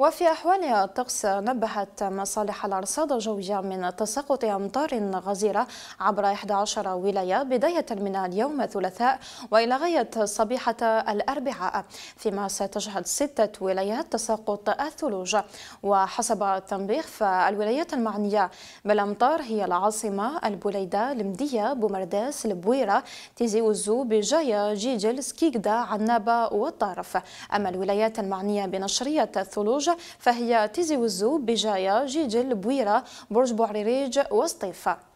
وفي أحوال الطقس نبهت مصالح الأرصاد الجوية من تساقط أمطار غزيرة عبر 11 ولاية بداية من اليوم الثلاثاء وإلى غاية صبيحة الأربعاء فيما ستشهد ستة ولايات تساقط الثلوج وحسب التنبيه فالولايات المعنية بالأمطار هي العاصمة البوليدة المدية بومرداس البويرة تيزي وزو بجاية جيجل سكيكدا عنابة والطرف أما الولايات المعنية بنشرية الثلوج فهي تيزي وزو بجاية جيجل بويرة برج بوعريريج وسطيفة